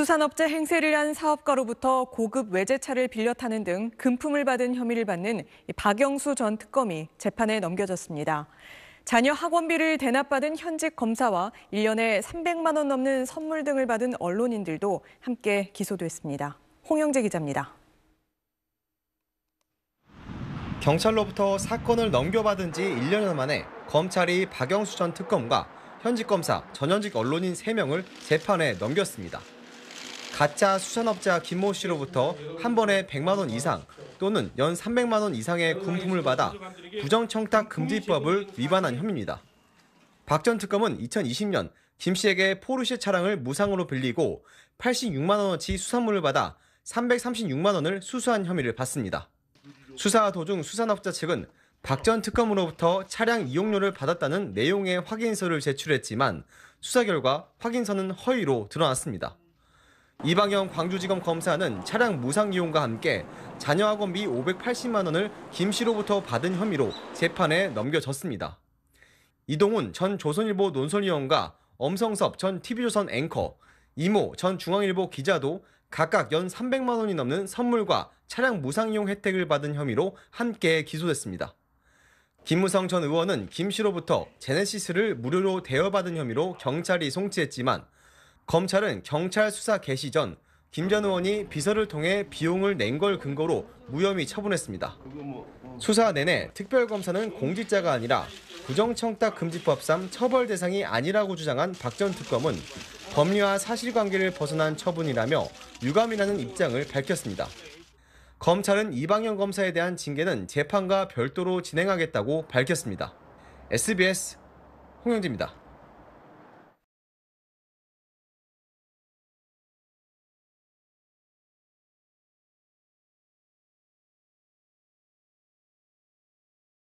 수산업체 행세를 한 사업가로부터 고급 외제차를 빌려 타는 등 금품을 받은 혐의를 받는 박영수 전 특검이 재판에 넘겨졌습니다. 자녀 학원비를 대납받은 현직 검사와 1년에 300만 원 넘는 선물 등을 받은 언론인들도 함께 기소됐습니다. 홍영재 기자입니다. 경찰로부터 사건을 넘겨받은 지 1년 만에 검찰이 박영수 전 특검과 현직 검사, 전현직 언론인 3명을 재판에 넘겼습니다. 가짜 수산업자 김모 씨로부터 한 번에 100만 원 이상 또는 연 300만 원 이상의 금품을 받아 부정청탁 금지법을 위반한 혐의입니다. 박 전 특검은 2020년 김 씨에게 포르쉐 차량을 무상으로 빌리고 86만 원어치 수산물을 받아 336만 원을 수수한 혐의를 받습니다. 수사 도중 수산업자 측은 박 전 특검으로부터 차량 이용료를 받았다는 내용의 확인서를 제출했지만 수사 결과 확인서는 허위로 드러났습니다. 이방영 광주지검 검사는 차량 무상 이용과 함께 자녀 학원비 580만 원을 김 씨로부터 받은 혐의로 재판에 넘겨졌습니다. 이동훈 전 조선일보 논설위원과 엄성섭 전 TV조선 앵커, 이모 전 중앙일보 기자도 각각 연 300만 원이 넘는 선물과 차량 무상 이용 혜택을 받은 혐의로 함께 기소됐습니다. 김무성 전 의원은 김 씨로부터 제네시스를 무료로 대여받은 혐의로 경찰이 송치했지만 검찰은 경찰 수사 개시 전 김 전 의원이 비서를 통해 비용을 낸 걸 근거로 무혐의 처분했습니다. 수사 내내 특별검사는 공직자가 아니라 부정청탁 금지법상 처벌 대상이 아니라고 주장한 박 전 특검은 법리와 사실관계를 벗어난 처분이라며 유감이라는 입장을 밝혔습니다. 검찰은 이방영 검사에 대한 징계는 재판과 별도로 진행하겠다고 밝혔습니다. SBS 홍영진입니다.